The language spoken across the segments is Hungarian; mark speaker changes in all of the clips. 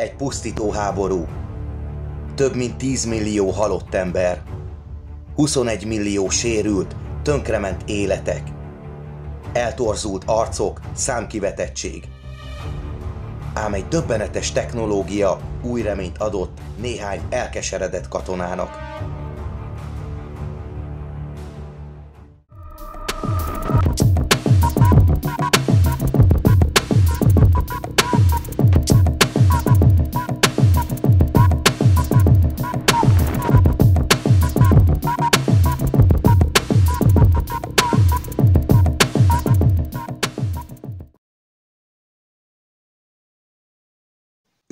Speaker 1: egy pusztító háború. Több mint 10 millió halott ember, 21 millió sérült, tönkrement életek, eltorzult arcok, számkivetettség. Ám egy döbbenetes technológia új reményt adott néhány elkeseredett katonának.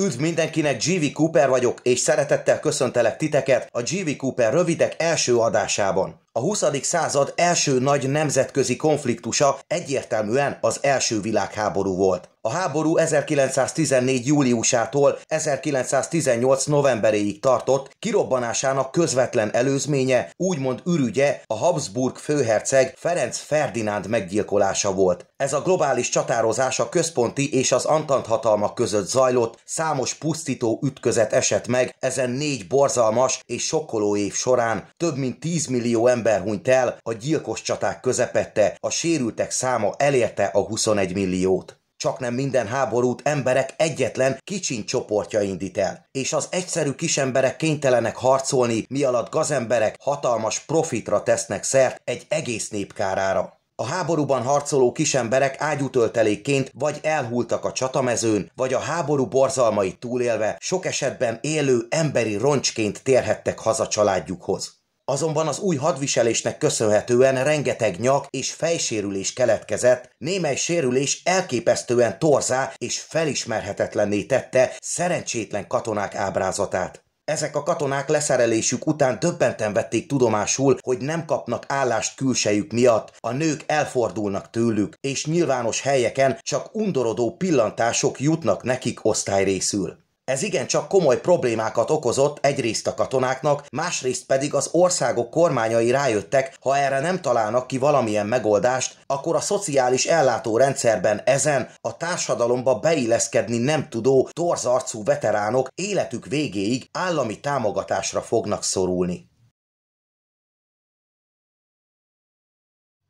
Speaker 1: Üdv mindenkinek, GV Cooper vagyok, és szeretettel köszöntelek titeket a GV Cooper rövidek első adásában. A 20. század első nagy nemzetközi konfliktusa egyértelműen az első világháború volt. A háború 1914. júliusától 1918. novemberéig tartott, kirobbanásának közvetlen előzménye, úgymond ürügye a Habsburg főherceg Ferenc Ferdinánd meggyilkolása volt. Ez a globális csatározás a központi és az antant hatalmak között zajlott, számos pusztító ütközet esett meg ezen négy borzalmas és sokkoló év során. Több mint 10 millió ember ember hunyt el a gyilkos csaták közepette, a sérültek száma elérte a 21 milliót. Csak nem minden háborút emberek egyetlen kicsin csoportja indít el, és az egyszerű kisemberek kénytelenek harcolni, mi alatt gazemberek hatalmas profitra tesznek szert egy egész népkárára. A háborúban harcoló kisemberek ágyútöltelékként vagy elhultak a csatamezőn, vagy a háború borzalmait túlélve sok esetben élő emberi roncsként térhettek haza családjukhoz. Azonban az új hadviselésnek köszönhetően rengeteg nyak és fejsérülés keletkezett, némely sérülés elképesztően torzá és felismerhetetlenné tette szerencsétlen katonák ábrázatát. Ezek a katonák leszerelésük után döbbenten vették tudomásul, hogy nem kapnak állást külsejük miatt, a nők elfordulnak tőlük, és nyilvános helyeken csak undorodó pillantások jutnak nekik osztályrészül. Ez igen csak komoly problémákat okozott egyrészt a katonáknak, másrészt pedig az országok kormányai rájöttek, ha erre nem találnak ki valamilyen megoldást, akkor a szociális ellátó rendszerben ezen a társadalomba beilleszkedni nem tudó torzarcú veteránok életük végéig állami támogatásra fognak szorulni.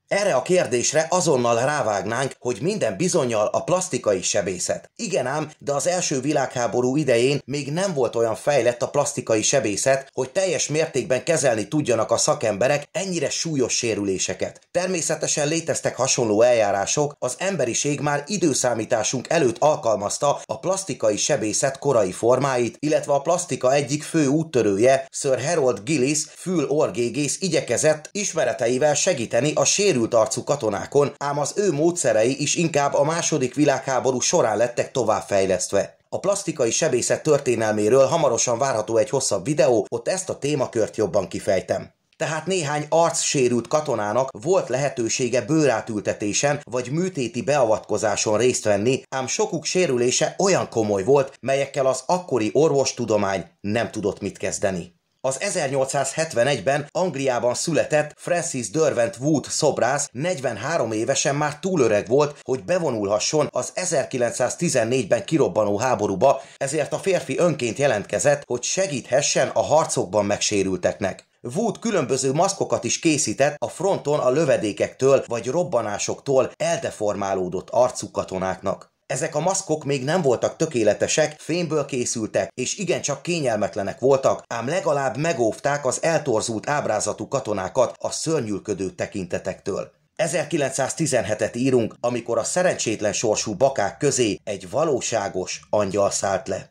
Speaker 1: Erre a kérdésre azonnal rávágnánk, hogy minden bizonyal a plastikai sebészet. Igen ám, de az első világháború idején még nem volt olyan fejlett a plastikai sebészet, hogy teljes mértékben kezelni tudjanak a szakemberek ennyire súlyos sérüléseket. Természetesen léteztek hasonló eljárások, az emberiség már időszámításunk előtt alkalmazta a plastikai sebészet korai formáit, illetve a plastika egyik fő úttörője, Sir Harold Gillis fül-orgégész igyekezett ismereteivel segíteni a sérült arcú katonákon, ám az ő módszerei is inkább a második világháború során lettek továbbfejlesztve. A plastikai sebészet történelméről hamarosan várható egy hosszabb videó, ott ezt a témakört jobban kifejtem tehát néhány arcsérült katonának volt lehetősége bőrátültetésen vagy műtéti beavatkozáson részt venni, ám sokuk sérülése olyan komoly volt, melyekkel az akkori orvostudomány nem tudott mit kezdeni. Az 1871-ben Angliában született Francis Derwent Wood szobrász 43 évesen már túl öreg volt, hogy bevonulhasson az 1914-ben kirobbanó háborúba, ezért a férfi önként jelentkezett, hogy segíthessen a harcokban megsérülteknek. Wood különböző maszkokat is készített a fronton a lövedékektől vagy robbanásoktól eldeformálódott arcú katonáknak. Ezek a maszkok még nem voltak tökéletesek, fémből készültek, és igencsak kényelmetlenek voltak, ám legalább megóvták az eltorzult ábrázatú katonákat a szörnyűködő tekintetektől. 1917-et írunk, amikor a szerencsétlen sorsú bakák közé egy valóságos angyal szállt le.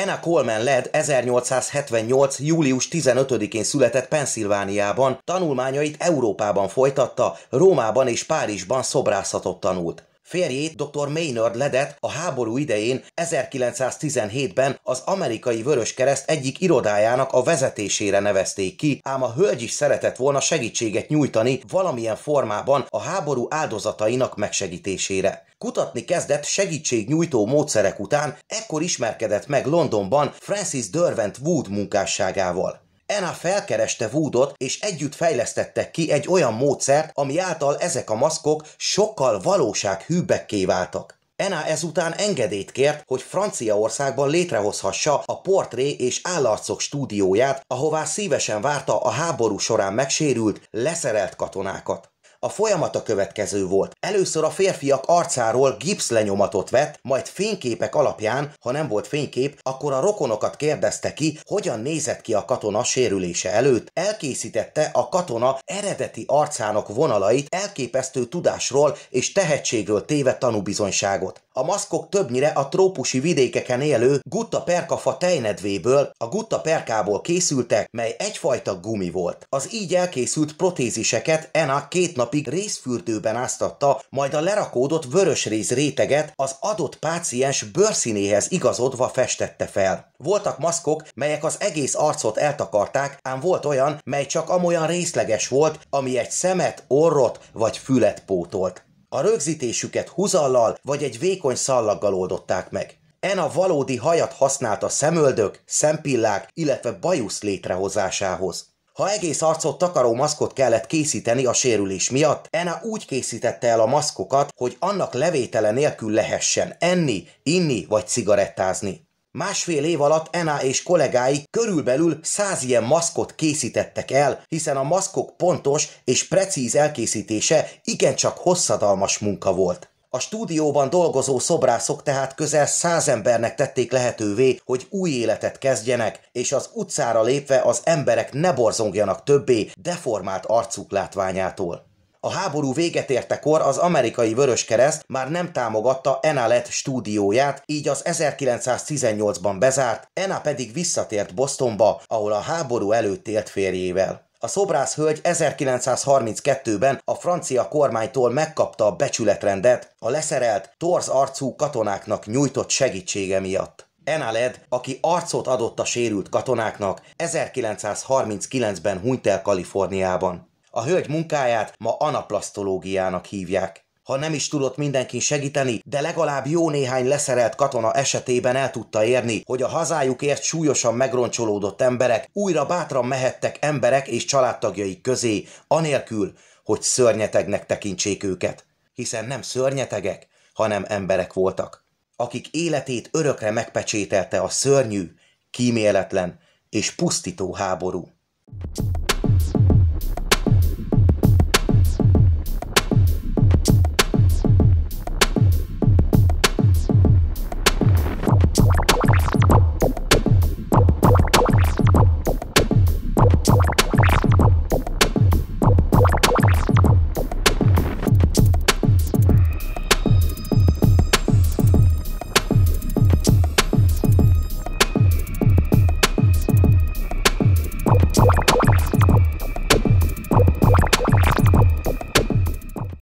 Speaker 1: Anna Coleman Led 1878. július 15-én született Pennsylvániában, tanulmányait Európában folytatta, Rómában és Párizsban szobrászatot tanult. Férjét dr. Maynard Ledet a háború idején 1917-ben az amerikai Kereszt egyik irodájának a vezetésére nevezték ki, ám a hölgy is szeretett volna segítséget nyújtani valamilyen formában a háború áldozatainak megsegítésére. Kutatni kezdett segítségnyújtó módszerek után, ekkor ismerkedett meg Londonban Francis Derwent Wood munkásságával. Anna felkereste Woodot, és együtt fejlesztettek ki egy olyan módszert, ami által ezek a maszkok sokkal valósághűbbekké váltak. Ena ezután engedélyt kért, hogy Franciaországban létrehozhassa a portré és állarcok stúdióját, ahová szívesen várta a háború során megsérült, leszerelt katonákat. A folyamat a következő volt. Először a férfiak arcáról gipsz lenyomatot vett, majd fényképek alapján, ha nem volt fénykép, akkor a rokonokat kérdezte ki, hogyan nézett ki a katona sérülése előtt, elkészítette a katona eredeti arcának vonalait elképesztő tudásról és tehetségről téve tanúbizonyságot. A maszkok többnyire a trópusi vidékeken élő gutta perkafa tejnedvéből, a gutta perkából készültek, mely egyfajta gumi volt. Az így elkészült protéziseket Ena két napig részfürdőben áztatta, majd a lerakódott vörös rész réteget az adott páciens bőrszínéhez igazodva festette fel. Voltak maszkok, melyek az egész arcot eltakarták, ám volt olyan, mely csak amolyan részleges volt, ami egy szemet, orrot vagy fület pótolt. A rögzítésüket huzallal vagy egy vékony szallaggal oldották meg. En a valódi hajat használta szemöldök, szempillák, illetve bajusz létrehozásához. Ha egész arcot takaró maszkot kellett készíteni a sérülés miatt, Ena úgy készítette el a maszkokat, hogy annak levétele nélkül lehessen enni, inni vagy cigarettázni. Másfél év alatt Ena és kollégái körülbelül száz ilyen maszkot készítettek el, hiszen a maszkok pontos és precíz elkészítése igencsak hosszadalmas munka volt. A stúdióban dolgozó szobrászok tehát közel száz embernek tették lehetővé, hogy új életet kezdjenek, és az utcára lépve az emberek ne borzongjanak többé deformált arcuk látványától. A háború véget értekor az amerikai Kereszt már nem támogatta Enalet stúdióját, így az 1918-ban bezárt, Ena pedig visszatért Bostonba, ahol a háború előtt élt férjével. A szobrász hölgy 1932-ben a francia kormánytól megkapta a becsületrendet a leszerelt, torz arcú katonáknak nyújtott segítsége miatt. Enaled, aki arcot adott a sérült katonáknak, 1939-ben hunyt el Kaliforniában. A hölgy munkáját ma anaplasztológiának hívják. Ha nem is tudott mindenki segíteni, de legalább jó néhány leszerelt katona esetében el tudta érni, hogy a hazájukért súlyosan megroncsolódott emberek újra bátran mehettek emberek és családtagjaik közé, anélkül, hogy szörnyetegnek tekintsék őket. Hiszen nem szörnyetegek, hanem emberek voltak, akik életét örökre megpecsételte a szörnyű, kíméletlen és pusztító háború.